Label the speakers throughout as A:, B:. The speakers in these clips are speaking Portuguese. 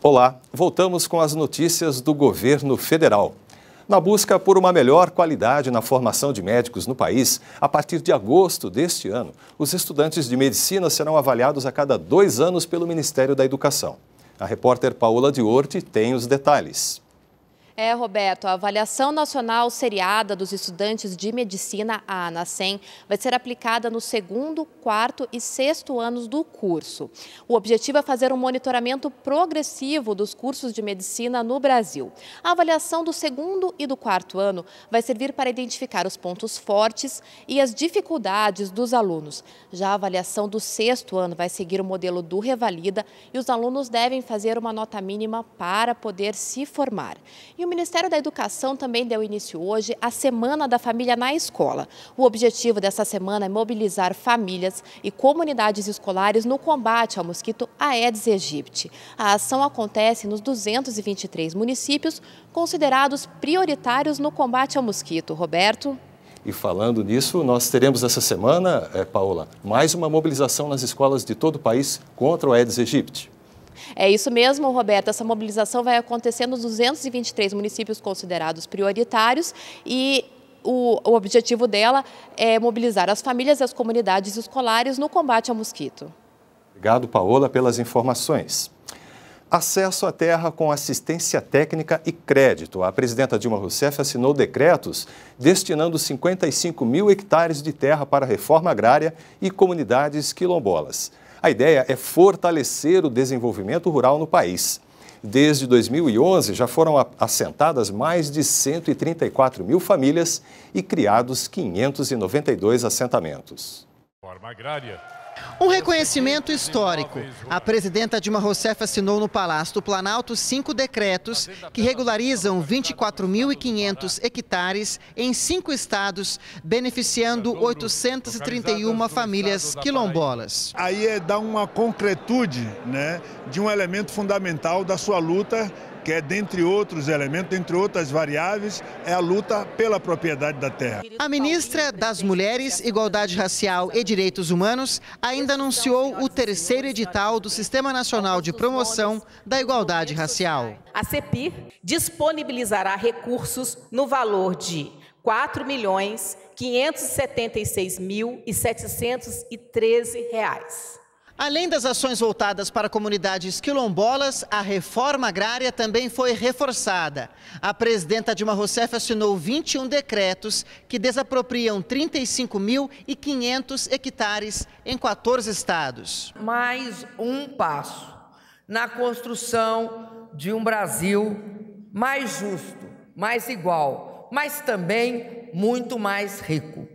A: Olá, voltamos com as notícias do governo federal. Na busca por uma melhor qualidade na formação de médicos no país, a partir de agosto deste ano, os estudantes de medicina serão avaliados a cada dois anos pelo Ministério da Educação. A repórter Paola Diorti tem os detalhes.
B: É, Roberto, a avaliação nacional seriada dos estudantes de medicina, a ANASEM, vai ser aplicada no segundo, quarto e sexto anos do curso. O objetivo é fazer um monitoramento progressivo dos cursos de medicina no Brasil. A avaliação do segundo e do quarto ano vai servir para identificar os pontos fortes e as dificuldades dos alunos. Já a avaliação do sexto ano vai seguir o modelo do Revalida e os alunos devem fazer uma nota mínima para poder se formar. E o Ministério da Educação também deu início hoje à Semana da Família na Escola. O objetivo dessa semana é mobilizar famílias e comunidades escolares no combate ao mosquito Aedes aegypti. A ação acontece nos 223 municípios considerados prioritários no combate ao mosquito. Roberto?
A: E falando nisso, nós teremos essa semana, eh, Paula, mais uma mobilização nas escolas de todo o país contra o Aedes aegypti.
B: É isso mesmo, Roberta. Essa mobilização vai acontecer nos 223 municípios considerados prioritários e o, o objetivo dela é mobilizar as famílias e as comunidades escolares no combate ao mosquito.
A: Obrigado, Paola, pelas informações. Acesso à terra com assistência técnica e crédito. A presidenta Dilma Rousseff assinou decretos destinando 55 mil hectares de terra para reforma agrária e comunidades quilombolas. A ideia é fortalecer o desenvolvimento rural no país. Desde 2011, já foram assentadas mais de 134 mil famílias e criados 592 assentamentos. Forma agrária.
C: Um reconhecimento histórico. A presidenta Dilma Rousseff assinou no Palácio do Planalto cinco decretos que regularizam 24.500 hectares em cinco estados, beneficiando 831 famílias quilombolas.
A: Aí é dar uma concretude né, de um elemento fundamental da sua luta que é, dentre outros elementos, dentre outras variáveis, é a luta pela propriedade da terra.
C: A ministra das Mulheres, Igualdade Racial e Direitos Humanos ainda anunciou o terceiro edital do Sistema Nacional de Promoção da Igualdade Racial.
B: A CEPIR disponibilizará recursos no valor de R$ milhões mil e reais. Além das ações voltadas para
C: comunidades quilombolas, a reforma agrária também foi reforçada. A presidenta Dilma Rousseff assinou 21 decretos que desapropriam 35.500 hectares em 14 estados. Mais um passo na construção de um Brasil mais justo, mais igual, mas também muito mais rico.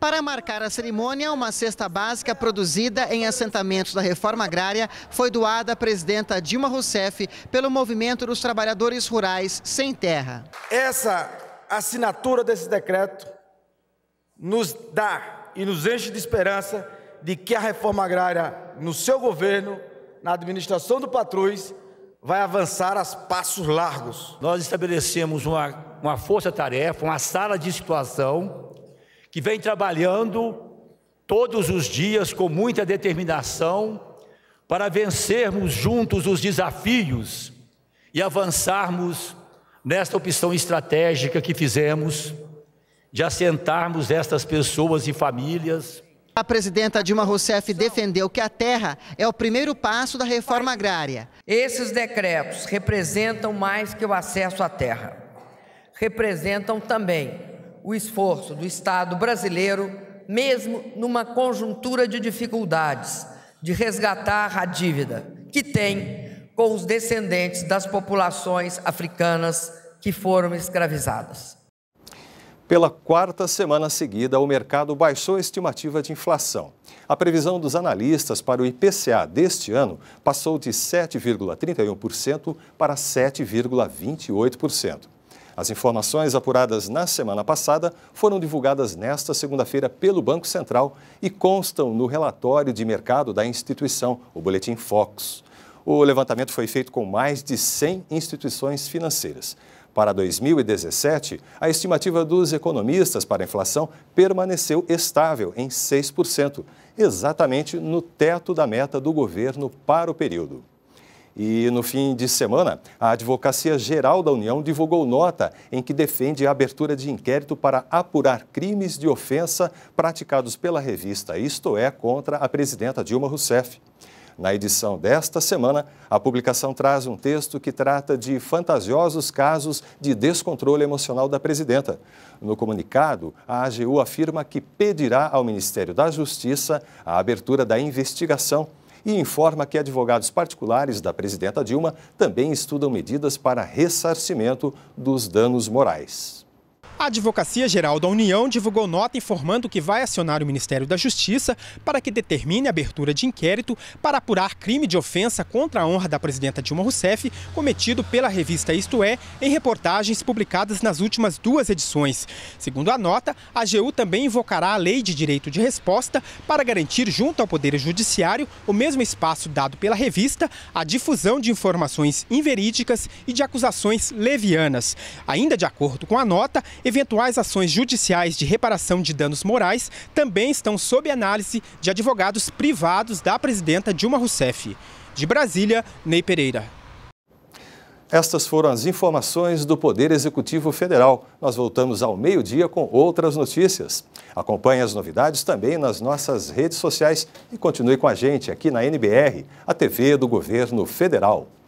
C: Para marcar a cerimônia, uma cesta básica produzida em assentamentos da reforma agrária foi doada à presidenta Dilma Rousseff pelo Movimento dos Trabalhadores Rurais Sem Terra. Essa assinatura desse decreto nos dá e nos enche de esperança de que a reforma agrária no seu governo, na
A: administração do Patrus, vai avançar a passos largos. Nós estabelecemos uma, uma força-tarefa, uma sala de situação que vem trabalhando todos os dias com muita determinação para vencermos juntos os desafios e avançarmos nesta opção estratégica que fizemos de assentarmos estas pessoas e famílias.
C: A presidenta Dilma Rousseff defendeu que a terra é o primeiro passo da reforma agrária. Esses decretos representam mais que o acesso à terra. Representam também o esforço do Estado brasileiro, mesmo numa conjuntura de dificuldades, de resgatar a dívida que tem com os descendentes das populações africanas que foram escravizadas.
A: Pela quarta semana seguida, o mercado baixou a estimativa de inflação. A previsão dos analistas para o IPCA deste ano passou de 7,31% para 7,28%. As informações apuradas na semana passada foram divulgadas nesta segunda-feira pelo Banco Central e constam no relatório de mercado da instituição, o Boletim Fox. O levantamento foi feito com mais de 100 instituições financeiras. Para 2017, a estimativa dos economistas para a inflação permaneceu estável em 6%, exatamente no teto da meta do governo para o período. E no fim de semana, a Advocacia Geral da União divulgou nota em que defende a abertura de inquérito para apurar crimes de ofensa praticados pela revista, isto é, contra a presidenta Dilma Rousseff. Na edição desta semana, a publicação traz um texto que trata de fantasiosos casos de descontrole emocional da presidenta. No comunicado, a AGU afirma que pedirá ao Ministério da Justiça a abertura da investigação e informa que advogados particulares da presidenta Dilma também estudam medidas para ressarcimento dos danos morais. A Advocacia Geral da União divulgou nota informando que vai acionar o Ministério da Justiça para que determine a abertura de inquérito para apurar crime de ofensa contra a honra da presidenta Dilma Rousseff cometido pela revista Isto É em reportagens publicadas nas últimas duas edições. Segundo a nota, a AGU também invocará a Lei de Direito de Resposta para garantir, junto ao Poder Judiciário, o mesmo espaço dado pela revista à difusão de informações inverídicas e de acusações levianas. Ainda de acordo com a nota, Eventuais ações judiciais de reparação de danos morais também estão sob análise de advogados privados da presidenta Dilma Rousseff. De Brasília, Ney Pereira. Estas foram as informações do Poder Executivo Federal. Nós voltamos ao meio-dia com outras notícias. Acompanhe as novidades também nas nossas redes sociais e continue com a gente aqui na NBR, a TV do Governo Federal.